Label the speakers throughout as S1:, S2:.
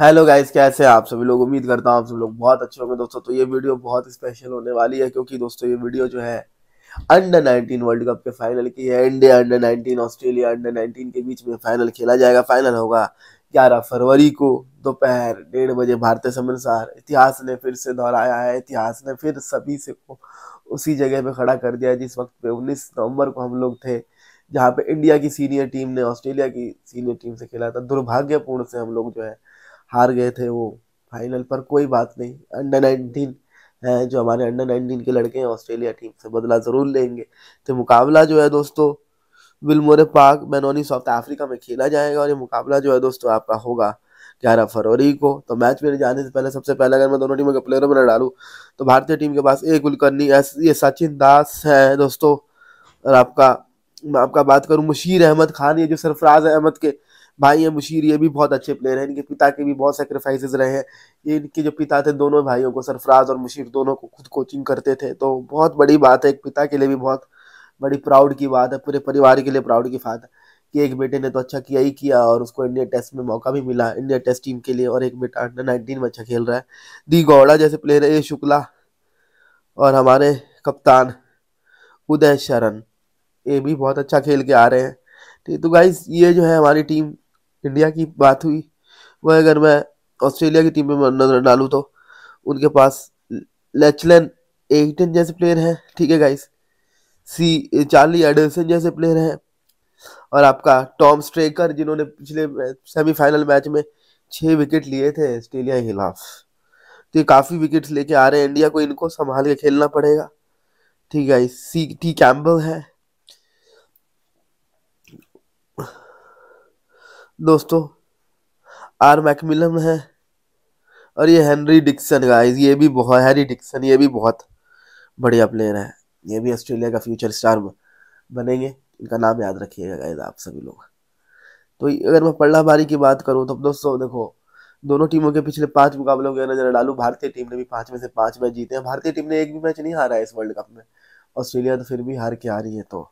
S1: Hello guys कैसे हैं आप सभी लोग उम्मीद करता हूँ आप सभी लोग बहुत अच्छे होंगे दोस्तों तो ये वीडियो बहुत स्पेशल होने वाली है क्योंकि दोस्तों ये वीडियो जो है अंडर 19 वर्ल्ड कप के फाइनल की है इंडिया अंडर 19 ऑस्ट्रेलिया अंडर 19 के बीच में फाइनल खेला जाएगा फाइनल होगा ग्यारह फरवरी को दोपहर डेढ़ बजे भारतीय अनुसार इतिहास ने फिर से दोहराया है इतिहास ने फिर सभी से उसी जगह पर खड़ा कर दिया जिस वक्त पे उन्नीस नवम्बर को हम लोग थे जहाँ पे इंडिया की सीनियर टीम ने ऑस्ट्रेलिया की सीनियर टीम से खेला था दुर्भाग्यपूर्ण से हम लोग जो है हार गए थे वो फाइनल पर कोई बात नहीं अंडर नाइनटीन हैं जो हमारे अंडर नाइनटीन के लड़के हैं ऑस्ट्रेलिया टीम से बदला ज़रूर लेंगे तो मुकाबला जो है दोस्तों Willowmoore park Benoni South Africa में खेला जाएगा और ये मुकाबला जो है दोस्तों आपका होगा ग्यारह फरवरी को तो मैच में जाने से पहले सबसे पहले अगर मैं दोनों टीमों के प्लेयरों में डालूँ तो भारतीय टीम के पास ए कुलकर्णी ये सचिन दास है दोस्तों और आपका मैं आपका बात करूँ मुशीर अहमद खान ये जो सरफराज अहमद के भाई है मुशीर ये भी बहुत अच्छे प्लेयर हैं इनके पिता के भी बहुत सेक्रीफाइसेस रहे हैं ये इनके जो पिता थे दोनों भाइयों को सरफराज और मुशीर दोनों को खुद कोचिंग करते थे तो बहुत बड़ी बात है एक पिता के लिए भी बहुत बड़ी प्राउड की बात है पूरे परिवार के लिए प्राउड की बात है कि एक बेटे ने तो अच्छा किया ही किया और उसको इंडिया टेस्ट में मौका भी मिला इंडिया टेस्ट टीम के लिए और एक बेटा अंडर नाइनटीन में अच्छा खेल रहा है दी गौड़ा जैसे प्लेयर है ये शुक्ला और हमारे कप्तान उदय शरण ये भी बहुत अच्छा खेल के आ रहे हैं तो गाइज ये जो है हमारी टीम इंडिया की बात हुई वह अगर मैं ऑस्ट्रेलिया की टीम में नजर डालूँ तो उनके पास लेचलन एटन जैसे प्लेयर हैं ठीक है गाइस सी चार्ली एडर्सन जैसे प्लेयर हैं और आपका टॉम स्ट्रेकर जिन्होंने पिछले सेमीफाइनल मैच में छः विकेट लिए थे ऑस्ट्रेलिया के खिलाफ तो ये काफ़ी विकेट्स लेके आ रहे हैं इंडिया को इनको संभाल के खेलना पड़ेगा ठीक है सी टी कैम्बल है दोस्तों आर मैकमिलम है और ये हेनरी डिक्सन गाइस ये भी बहुत हैरी डिक्सन ये भी बहुत बढ़िया प्लेयर है ये भी ऑस्ट्रेलिया का फ्यूचर स्टार बनेंगे इनका नाम याद रखिएगा गाइस आप सभी लोग तो अगर मैं पल्ला भारी की बात करूँ तो दोस्तों देखो दोनों टीमों के पिछले पांच मुकाबलों के नजर डालू भारतीय टीम ने भी पांच में से पांच मैच जीते हैं भारतीय टीम ने एक भी मैच नहीं हारा है इस वर्ल्ड कप में ऑस्ट्रेलिया तो फिर भी हार के आ रही है तो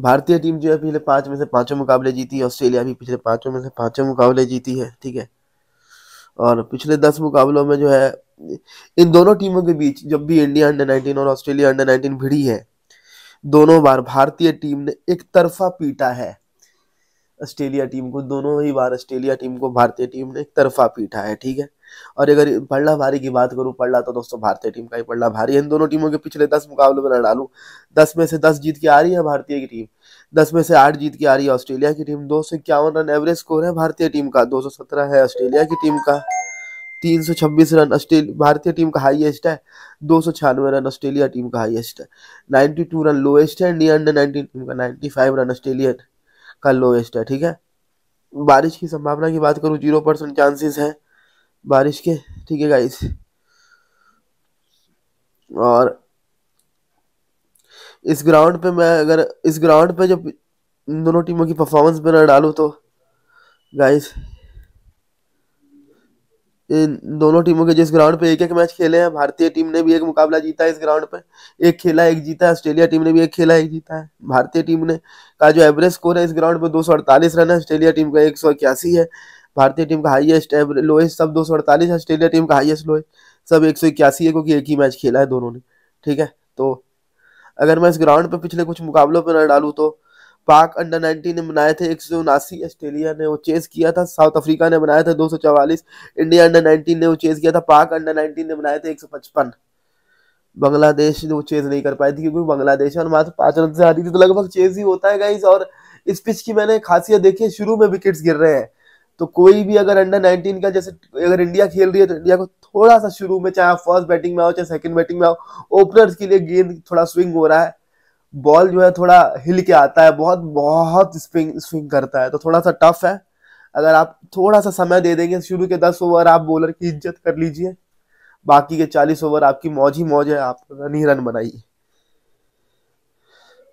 S1: भारतीय टीम जो है पिछले पांच में से पांचों मुकाबले जीती है ऑस्ट्रेलिया भी पिछले पांचों में से पांचों मुकाबले जीती है ठीक है और पिछले दस मुकाबलों में जो है इन दोनों टीमों के बीच जब भी इंडिया अंडर नाइनटीन और ऑस्ट्रेलिया अंडर नाइनटीन भिड़ी है दोनों बार भारतीय टीम ने एक तरफा पीटा है ऑस्ट्रेलिया टीम को दोनों ही बार ऑस्ट्रेलिया टीम को भारतीय टीम ने एक तरफा पीटा है ठीक है और अगर पड़ला भारी की बात करूँ पड़ला तो दोस्तों भारतीय टीम का ही पड़ला भारी है इन दोनों टीमों के पिछले दस मुकाबले में डालू दस में से दस जीत के आ रही है भारतीय की टीम दस में से आठ जीत के आ रही है ऑस्ट्रेलिया की टीम दो सौ इक्यावन रन एवरेज स्कोर है भारतीय टीम का दो सौ सत्रह है ऑस्ट्रेलिया की टीम का तीन सौ छब्बीस रन ऑस्ट्रेलिया भारतीय टीम का हाईएस्ट है दो सौ छियानवे रन ऑस्ट्रेलिया टीम का हाईएस्ट है नाइन्टी टू रन लोएस्ट है इंडिया अंडर नाइनटीन टीम का नाइन्टी फाइव रन ऑस्ट्रेलिया का लोएस्ट है ठीक है बारिश की संभावना की बात करूं जीरो परसेंट चांसेस है बारिश के ठीक है गाइस और इस ग्राउंड पे मैं अगर इस ग्राउंड पे जब दोनों टीमों की परफॉर्मेंस बना डालू डालूँ तो गाइस इन दोनों टीमों के जिस ग्राउंड पे एक एक मैच खेले हैं भारतीय टीम ने भी एक मुकाबला जीता है इस ग्राउंड पे एक खेला एक जीता है ऑस्ट्रेलिया टीम ने भी एक खेला एक जीता है भारतीय टीम ने का जो एवरेज स्कोर है इस ग्राउंड पे दो रन है ऑस्ट्रेलिया टीम का एक है भारतीय टीम का हाईएस्ट एवरेज लोएस्ट सब दो सौ अड़तालीस ऑस्ट्रेलिया टीम का हाईएस्ट लोएस्ट सब एक सौ इक्यासी है क्योंकि एक ही मैच खेला है दोनों ने ठीक है तो अगर मैं इस ग्राउंड पे पिछले कुछ मुकाबलों पर न डालूँ तो पाक अंडर नाइनटीन ने बनाए थे एक सौ उनासी ऑस्ट्रेलिया ने वो चेस किया था साउथ अफ्रीका ने बनाया था दो सौ चवालीस इंडिया अंडर नाइनटीन ने वो चेस किया था पाक अंडर नाइनटीन ने बनाए थे एक सौ पचपन बांग्लादेश वो चेज नहीं कर पाई थी क्योंकि बांग्लादेश और मात्र पांच रन से हारी थी तो लगभग चेज ही होता है गाइस और इस पिच की मैंने खासियत देखी है शुरू में विकेट्स गिर रहे हैं तो कोई भी अगर अंडर 19 का जैसे अगर इंडिया खेल रही है तो इंडिया को थोड़ा सा शुरू में चाहे आप फर्स्ट बैटिंग में आओ चाहे सेकंड बैटिंग में आओ ओपनर्स के लिए गेंद थोड़ा स्विंग हो रहा है बॉल जो है थोड़ा हिल के आता है बहुत बहुत स्विंग स्विंग करता है तो थोड़ा सा टफ है अगर आप थोड़ा सा समय दे देंगे शुरू के दस ओवर आप बॉलर की इज्जत कर लीजिए बाकी के चालीस ओवर आपकी मौज ही मौज है आप रन ही रन बनाइए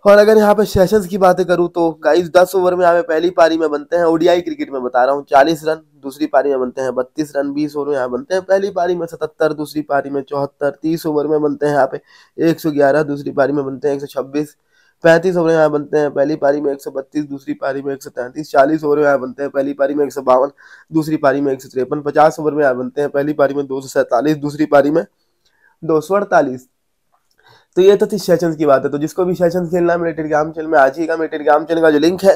S1: और अगर यहाँ पे सेशन की बातें करूँ तो गाइस दस ओवर में यहाँ पे पहली पारी में बनते हैं ओडीआई क्रिकेट में बता रहा हूँ चालीस रन दूसरी पारी में बनते हैं बत्तीस रन बीस ओवर में यहाँ बनते हैं पहली पारी में सतहत्तर दूसरी पारी में चौहत्तर तीस ओवर में बनते हैं यहाँ पे एक सौ ग्यारह दूसरी पारी में बनते हैं एक सौ छब्बीस पैंतीस ओवर यहाँ बनते हैं पहली पारी में एक सौ बत्तीस दूसरी पारी में एक सौ तैंतीस चालीस ओवर यहाँ बनते हैं पहली पारी में एक सौ बावन दूसरी पारी में एक सौ तिरपन पचास ओवर में यहाँ बनते हैं पहली पारी में दो सौ सैंतालीस दूसरी पारी में दो सौ अड़तालीस तो ये तो थी सेशन की बात है तो जिसको भी सेशन खेलना है मेरे टेलीग्राम चैनल में आज ही का मेरे टेलीग्राम चैनल का जो लिंक है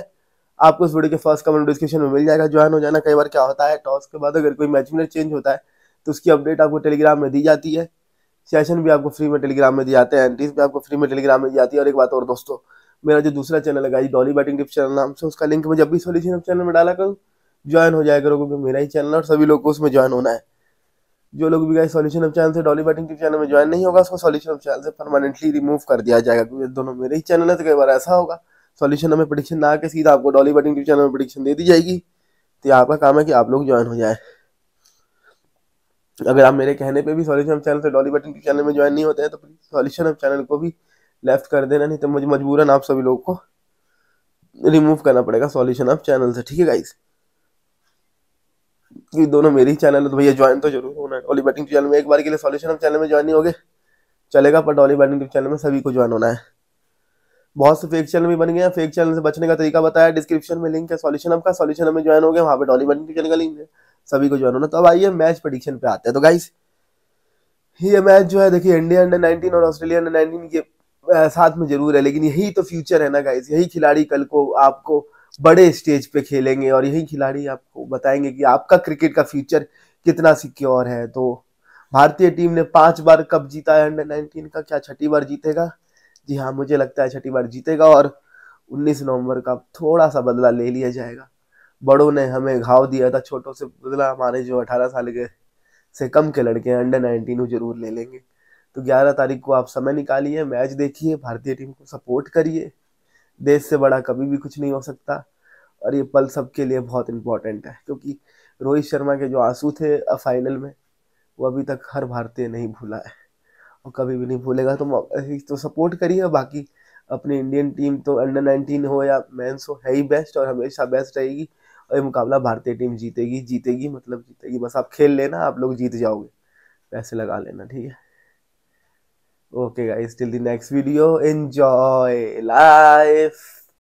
S1: आपको उस वीडियो के फर्स्ट कमेंट डिस्क्रिप्शन में मिल जाएगा ज्वाइन हो जाना कई बार क्या होता है टॉस के बाद अगर कोई मैच मिनट चेंज होता है तो उसकी अपडेट आपको टेलीग्राम में दी जाती है सेशन भी आपको फ्री में टेलीग्राम में दी जाते हैं एंट्रीज भी आपको फ्री में टेलीग्राम में दी जाती है और एक बात और दोस्तों मेरा जो दूसरा चैनल जी डॉली बैटिंग टिप्स चैनल नाम से उसका लिंक मैं जब भी सोलिशन चैनल में डाला करूँ ज्वाइन हो जाएगा करो क्योंकि मेरा ही चैनल है और सभी लोग को उसमें ज्वाइन होना है जो लोग भी गाइस सॉल्यूशन ऑफ चैनल से डॉली बैटिंग के चैनल में ज्वाइन नहीं होगा उसको सॉल्यूशन ऑफ चैनल से परमानेंटली रिमूव कर दिया जाएगा क्योंकि दोनों मेरे ही चैनल है तो कई बार ऐसा होगा सॉल्यूशन हमें प्रडिक्शन ना के सीधा आपको डॉली बैटिंग के चैनल में प्रडिक्शन दे दी जाएगी तो आपका काम है कि आप लोग ज्वाइन हो जाए अगर आप मेरे कहने पर भी सॉल्यूशन ऑफ चैनल से डॉली बैटिंग के चैनल में ज्वाइन नहीं होते हैं तो सॉल्यूशन ऑफ चैनल को भी लेफ्ट कर देना नहीं तो मुझे मजबूरन आप सभी लोग को रिमूव करना पड़ेगा सॉल्यूशन ऑफ चैनल से ठीक है गाइज़ क्योंकि दोनों मेरे ही चैनल है तो भैया ज्वाइन तो जरूर होना है ओली बैटिंग चैनल में एक बार के लिए सॉल्यूशन चैनल में ज्वाइन नहीं होगे चलेगा बट ऑली बैटिंग चैनल में सभी को ज्वाइन होना है बहुत से फेक चैनल भी बन गए हैं फेक चैनल से बचने का तरीका बताया डिस्क्रिप्शन में लिंक है सॉल्यूशन आपका सॉल्यूशन में ज्वाइन हो गया वहाँ पे डॉली बैटिंग चैनल का लिंक है सभी को ज्वाइन होना तो अब आइए मैच प्रडिक्शन पे आते हैं तो गाइस ये मैच जो है देखिए इंडिया अंडर नाइनटीन और ऑस्ट्रेलिया अंडर नाइनटीन के साथ में जरूर है लेकिन यही तो फ्यूचर है ना गाइस यही खिलाड़ी कल को आपको बड़े स्टेज पे खेलेंगे और यही खिलाड़ी आपको बताएंगे कि आपका क्रिकेट का फ्यूचर कितना सिक्योर है तो भारतीय टीम ने पांच बार कप जीता है अंडर नाइनटीन का क्या छठी बार जीतेगा जी हाँ मुझे लगता है छठी बार जीतेगा और 19 नवंबर का थोड़ा सा बदला ले लिया जाएगा बड़ों ने हमें घाव दिया था छोटों से बदला हमारे जो 18 साल के से कम के लड़के हैं अंडर नाइनटीन वो जरूर ले लेंगे तो 11 तारीख को आप समय निकालिए मैच देखिए भारतीय टीम को सपोर्ट करिए देश से बड़ा कभी भी कुछ नहीं हो सकता और ये पल सबके लिए बहुत इम्पोर्टेंट है क्योंकि रोहित शर्मा के जो आंसू थे फाइनल में वो अभी तक हर भारतीय नहीं भूला है और कभी भी नहीं भूलेगा तो तो सपोर्ट करिए बाकी अपनी इंडियन टीम तो अंडर नाइनटीन हो या मैंस हो है ही बेस्ट और हमेशा बेस्ट रहेगी और ये मुकाबला भारतीय टीम जीतेगी जीतेगी मतलब जीतेगी बस आप खेल लेना आप लोग जीत जाओगे पैसे लगा लेना ठीक है Okay guys, till the next video, enjoy life.